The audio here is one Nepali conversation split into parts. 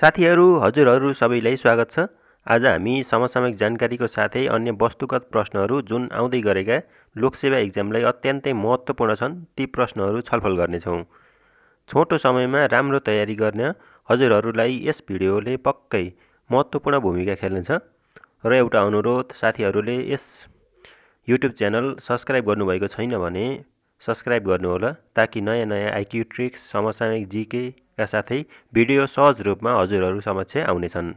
साथीहरू हजुरहरू सबैलाई स्वागत छ आज हामी समसामयिक जानकारीको साथै अन्य वस्तुगत प्रश्नहरू जुन आउँदै गरेका लोकसेवा इक्जामलाई अत्यन्तै महत्त्वपूर्ण छन् ती प्रश्नहरू छलफल गर्नेछौँ छोटो समयमा राम्रो तयारी गर्न हजुरहरूलाई यस भिडियोले पक्कै महत्त्वपूर्ण भूमिका खेल्नेछ र एउटा अनुरोध साथीहरूले यस युट्युब च्यानल सब्सक्राइब गर्नुभएको छैन भने सब्सक्राइब गर्नुहोला ताकि नयाँ नयाँ आइक्यू ट्रिक्स समसामयिक जिके का साथै भिडियो सहज रूपमा हजुरहरू समक्ष आउनेछन्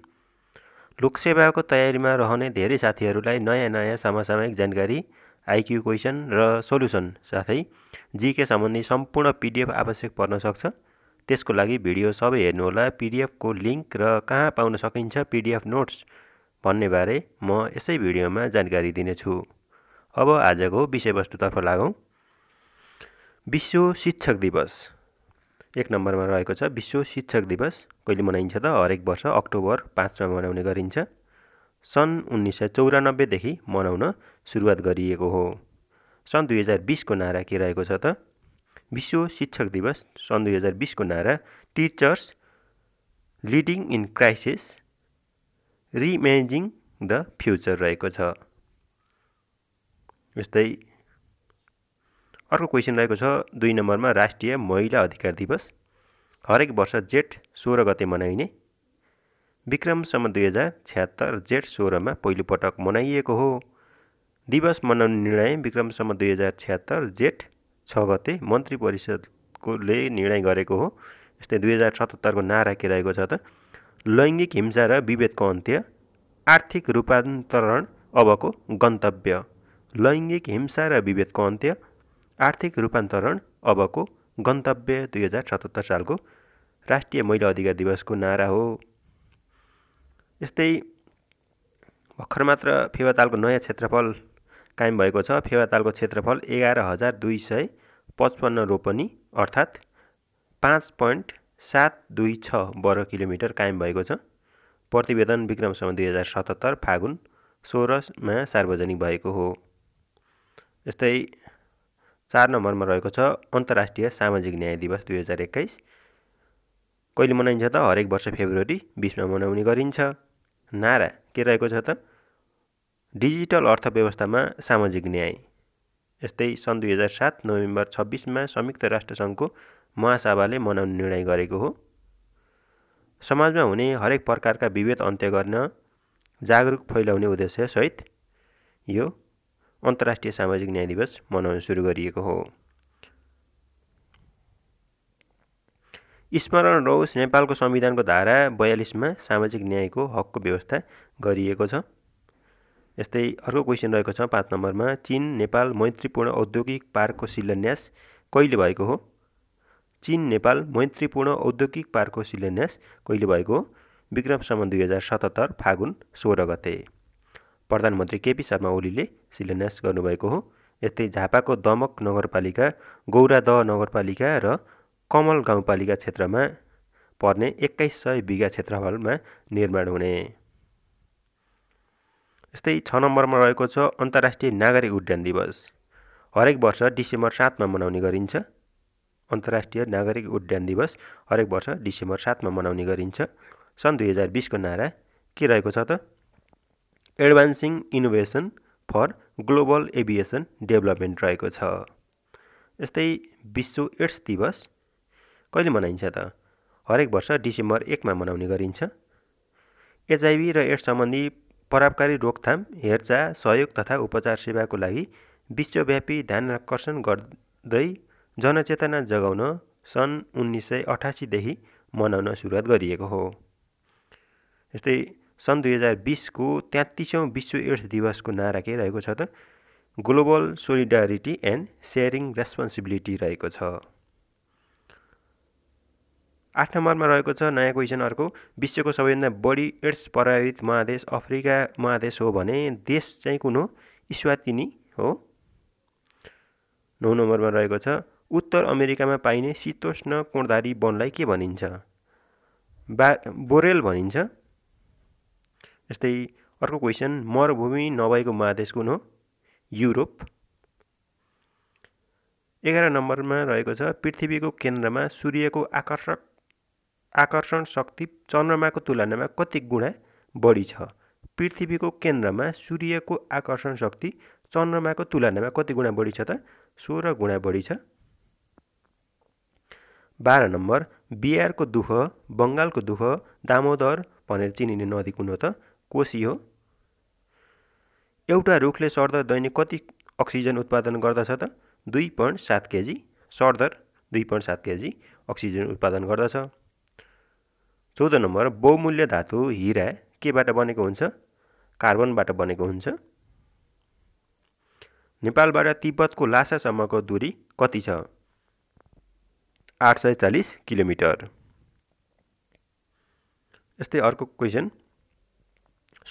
लोकसेवाको तयारीमा रहने धेरै साथीहरूलाई नयाँ नयाँ समसामयिक जानकारी आइक्यू क्वेसन र सोल्युसन साथै जिके सम्बन्धी सम्पूर्ण पिडिएफ आवश्यक पर्न सक्छ त्यसको लागि भिडियो सबै हेर्नुहोला पिडिएफको लिङ्क र कहाँ पाउन सकिन्छ पिडिएफ नोट्स भन्नेबारे म यसै भिडियोमा जानकारी दिनेछु अब आजको विषयवस्तुतर्फ लागौँ विश्व शिक्षक दिवस एक नम्बरमा रहेको छ विश्व शिक्षक दिवस कहिले मनाइन्छ त हरेक वर्ष अक्टोबर पाँचमा मनाउने गरिन्छ सन् उन्नाइस सय चौरानब्बेदेखि मनाउन सुरुवात गरिएको हो सन् दुई हजार बिसको नारा के रहेको छ त विश्व शिक्षक दिवस सन् दुई हजार बिसको नारा teachers leading in crisis reimagining the future रहेको छ यस्तै अर्को क्वेसन रहेको छ दुई नम्बरमा राष्ट्रिय महिला अधिकार दिवस हरेक वर्ष जेठ सोह्र गते मनाइने विक्रमसम्म दुई हजार छ्यात्तर जेठ सोह्रमा पहिलोपटक मनाइएको हो दिवस मनाउने निर्णय विक्रमसम्म दुई हजार छ्यात्तर जेठ छ गते मन्त्री परिषदकोले निर्णय गरेको हो यस्तै दुई हजार सतहत्तरको नारा के रहेको छ त लैङ्गिक हिंसा र विभेदको अन्त्य आर्थिक रूपान्तरण अबको गन्तव्य लैङ्गिक हिंसा र विभेदको अन्त्य आर्थिक रूपान्तरण अबको गन्तव्य दुई हजार सतहत्तर सालको राष्ट्रिय महिला अधिकार दिवसको नारा हो यस्तै भर्खर मात्र फेवातालको नयाँ क्षेत्रफल कायम भएको छ फेवातालको क्षेत्रफल एघार हजार दुई सय पचपन्न रोपनी अर्थात् पाँच पोइन्ट सात दुई छ वर्ग किलोमिटर कायम भएको छ प्रतिवेदन विक्रमसम्म दुई हजार सतहत्तर फागुन सोह्रमा सार्वजनिक भएको हो यस्तै चार नम्बरमा रहेको छ अन्तर्राष्ट्रिय सामाजिक न्याय दिवस दुई हजार एक्काइस कहिले मनाइन्छ त हरेक वर्ष फेब्रुअरी बिसमा मनाउने गरिन्छ नारा के रहेको छ त डिजिटल अर्थव्यवस्थामा सामाजिक न्याय यस्तै सन् दुई हजार सात नोभेम्बर छब्बिसमा संयुक्त राष्ट्रसङ्घको महासभाले मनाउने निर्णय गरेको हो समाजमा हुने हरेक प्रकारका विभेद अन्त्य गर्न जागरुक फैलाउने उद्देश्यसहित यो अन्तर्राष्ट्रिय सामाजिक न्याय दिवस मनाउन सुरु गरिएको हो स्मरण रहोस् नेपालको संविधानको धारा बयालिसमा सामाजिक न्यायको हकको व्यवस्था गरिएको छ यस्तै अर्को क्वेसन रहेको छ पाँच नम्बरमा चिन नेपाल मैत्रीपूर्ण औद्योगिक पार्कको शिलान्यास कहिले भएको हो चिन नेपाल मैत्रीपूर्ण औद्योगिक पार्कको शिलान्यास कहिले भएको हो विक्रमसम्म दुई हजार सतहत्तर फागुन सोह्र गते प्रधानमन्त्री केपी शर्मा ओलीले शिलान्यास गर्नुभएको हो यस्तै झापाको दमक नगरपालिका गौरादह नगरपालिका र कमल गाउँपालिका क्षेत्रमा पर्ने एक्काइस सय बिघा क्षेत्रफलमा निर्माण हुने यस्तै छ नम्बरमा रहेको छ अन्तर्राष्ट्रिय नागरिक उड्डयन दिवस हरेक वर्ष डिसेम्बर सातमा मनाउने गरिन्छ अन्तर्राष्ट्रिय नागरिक उड्डयन दिवस हरेक वर्ष डिसेम्बर सातमा मनाउने गरिन्छ सन् दुई हजार बिसको नारा के रहेको छ त advancing innovation for global aviation development रहेको छ यस्तै विश्व एड्स दिवस कहिले मनाइन्छ त हरेक वर्ष डिसेम्बर एकमा मनाउने गरिन्छ एचआइभी र एड्स सम्बन्धी प्रभावकारी रोकथाम हेरचाह सहयोग तथा उपचार सेवाको लागि विश्वव्यापी ध्यान आकर्षण गर्दै जनचेतना जगाउन सन् उन्नाइस सय अठासीदेखि मनाउन सुरुवात गरिएको हो यस्तै सन् दुई हजार बिसको तेत्तिसौँ विश्व एड्स दिवसको नारा के रहेको छ त global solidarity and sharing responsibility रहेको छ आठ नम्बरमा रहेको छ नयाँ क्वेसन अर्को विश्वको सबैभन्दा बढी एड्स प्रभावित महादेश अफ्रिका महादेश हो भने देश चाहिँ कुन हो इस्वातिनी हो नौ नम्बरमा रहेको छ उत्तर अमेरिकामा पाइने शीतोष्ण कोणधारी वनलाई के भनिन्छ बा बोरेल भनिन्छ यस्तै अर्को क्वेसन मरुभूमि नभएको महादेश कुन हो युरोप एघार नम्बरमा रहेको छ पृथ्वीको केन्द्रमा सूर्यको आकर्षक आकर्षण शक्ति चन्द्रमाको तुलनामा कति गुणा बढी छ पृथ्वीको केन्द्रमा सूर्यको आकर्षण शक्ति चन्द्रमाको तुलनामा कति गुणा बढी छ त सोह्र गुणा बढी छ बाह्र नम्बर बिहारको दुःख बङ्गालको दुःख दामोदर भनेर चिनिने नदी कुन हो त कोसी हो एउटा रुखले सर्दर दैनिक कति अक्सिजन उत्पादन गर्दछ त दुई पोइन्ट सात केजी सर्दर दुई पोइन्ट सात केजी अक्सिजन उत्पादन गर्दछ चौध नम्बर बहुमूल्य धातु हिरा केबाट बनेको हुन्छ कार्बनबाट बनेको हुन्छ नेपालबाट तिब्बतको लासासम्मको दूरी कति छ आठ सय चालिस किलोमिटर यस्तै अर्को क्वेसन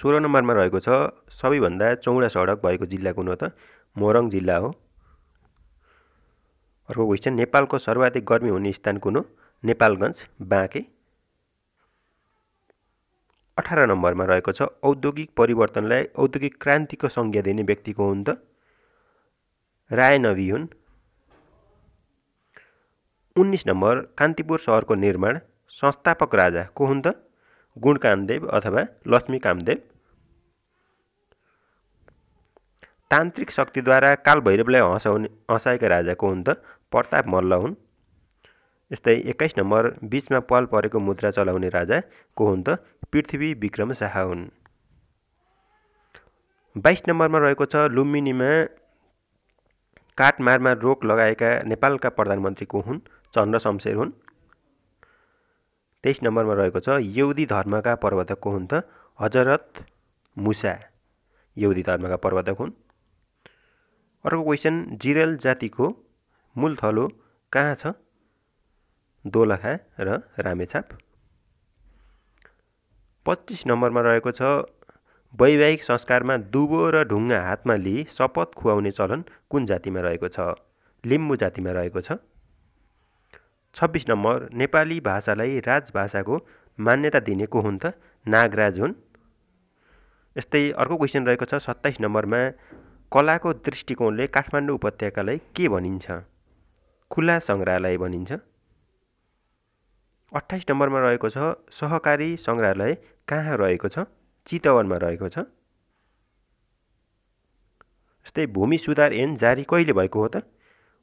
सोह्र नम्बरमा रहेको छ सबैभन्दा चौडा सडक भएको जिल्ला कुन हो त मोरङ जिल्ला हो अर्को क्वेसन नेपालको सर्वाधिक गर्मी हुने स्थान कुन हो नेपालगञ्ज बाँके अठार नम्बरमा रहेको छ औद्योगिक परिवर्तनलाई औद्योगिक क्रान्तिको संज्ञा दिने व्यक्तिको हुन् त राय नवी हुन् उन्नाइस नम्बर कान्तिपुर सहरको निर्माण संस्थापक राजा को हुन् त गुण कामदेव अथवा लक्ष्मी कामदेव तान्त्रिक शक्तिद्वारा काल भैरवलाई हँसाउने हँसाएका राजा को हुन् त प्रताप मल्ल हुन् यस्तै एक्काइस नम्बर बिचमा पाल परेको मुद्रा चलाउने राजा को हुन् त पृथ्वी विक्रम शाह हुन् बाइस नम्बरमा रहेको छ लुम्बिनीमा काठमारमा रोक लगाएका नेपालका प्रधानमन्त्री को हुन् चन्द्र शमशेर हुन् तेइस नम्बरमा रहेको छ यौदी धर्मका पर्वतक को हुन् त हजरत मुसा यौदी धर्मका पर्वतक हुन् अर्को क्वेसन जिरेल जातिको मूल थलो कहाँ छ दोलखा र रामेछाप पच्चिस नम्बरमा रहेको छ वैवाहिक संस्कारमा दुबो र ढुङ्गा हातमा लिई शपथ खुवाउने चलन कुन जातिमा रहेको छ लिम्बू जातिमा रहेको छ छब्बिस नम्बर नेपाली भाषालाई राजभाषाको मान्यता दिने को हुन् त नागराज हुन् यस्तै अर्को क्वेसन रहेको छ सत्ताइस नम्बरमा कलाको दृष्टिकोणले काठमाडौँ उपत्यकालाई के भनिन्छ खुला सङ्ग्रहालय भनिन्छ अट्ठाइस नम्बरमा रहेको छ सहकारी सङ्ग्रहालय कहाँ रहेको छ चितवनमा रहेको छ यस्तै भूमि सुधार ऐन जारी कहिले भएको हो त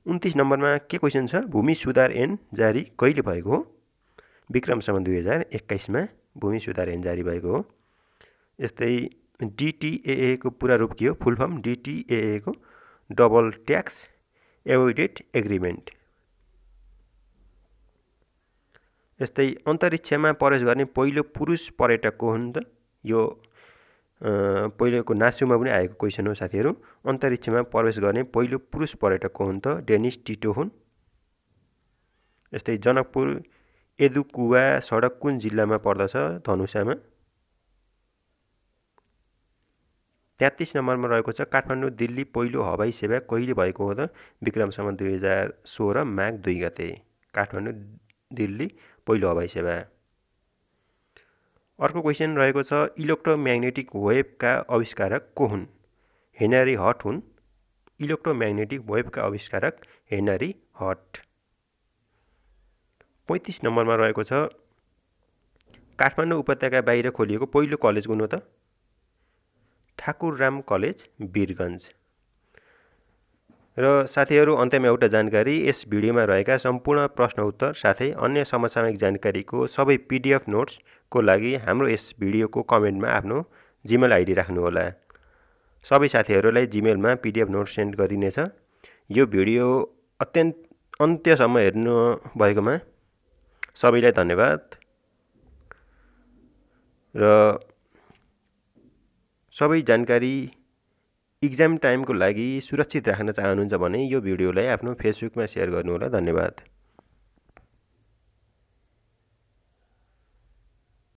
उन्तिस नम्बरमा के क्वेसन छ भूमि सुधार ऐन जारी कहिले भएको हो विक्रमसम्म दुई हजार एक्काइसमा भूमि सुधार ऐन जारी भएको हो यस्तै डिटिएए को पुरा रूप के हो फुल फर्म डिटिएए को डबल ट्याक्स एभोइडेड एग्रिमेन्ट यस्तै अन्तरिक्षमा प्रवेश गर्ने पहिलो पुरुष पर्यटकको हुन् त यो पहिलेको नासुमा पनि आएको क्वेसन हो साथीहरू अन्तरिक्षमा प्रवेश गर्ने पहिलो पुरुष पर्यटक को हुन् त डेनिस टिटो हुन् यस्तै जनकपुर एदुकुवा सडक कुन जिल्लामा पर्दछ धनुषामा तेत्तिस नम्बरमा रहेको छ काठमाडौँ दिल्ली पहिलो हवाई सेवा कहिले भएको हो त विक्रमसम्म दुई हजार सोह्र माघ दुई गते काठमाडौँ दिल्ली पहिलो हवाई सेवा अर्को क्वेसन रहेको छ इलेक्ट्रोम्याग्नेटिक वेभका आविष्कारक को हुन् हेनरी हट हुन् इलेक्ट्रोम्याग्नेटिक वेभका आविष्कारक हेनरी हट पैँतिस नम्बरमा रहेको छ काठमाडौँ उपत्यका बाहिर खोलिएको पहिलो कलेज कुन हो त ठाकुर राम कलेज वीरगन्ज र साथीहरू अन्त्यमा एउटा जानकारी यस भिडियोमा रहेका सम्पूर्ण प्रश्न उत्तर साथै अन्य समसामयिक जानकारीको सबै पिडिएफ नोट्सको लागि हाम्रो यस भिडियोको कमेन्टमा आफ्नो जिमेल आइडी राख्नुहोला सबै साथीहरूलाई जिमेलमा पिडिएफ नोट्स सेन्ड गरिनेछ यो भिडियो अत्यन्त अन्त्यसम्म हेर्नु भएकोमा सबैलाई धन्यवाद र सबै जानकारी इक्जाम टाइमको लागि सुरक्षित राख्न चाहनुहुन्छ भने यो भिडियोलाई आफ्नो फेसबुकमा सेयर गर्नुहोला धन्यवाद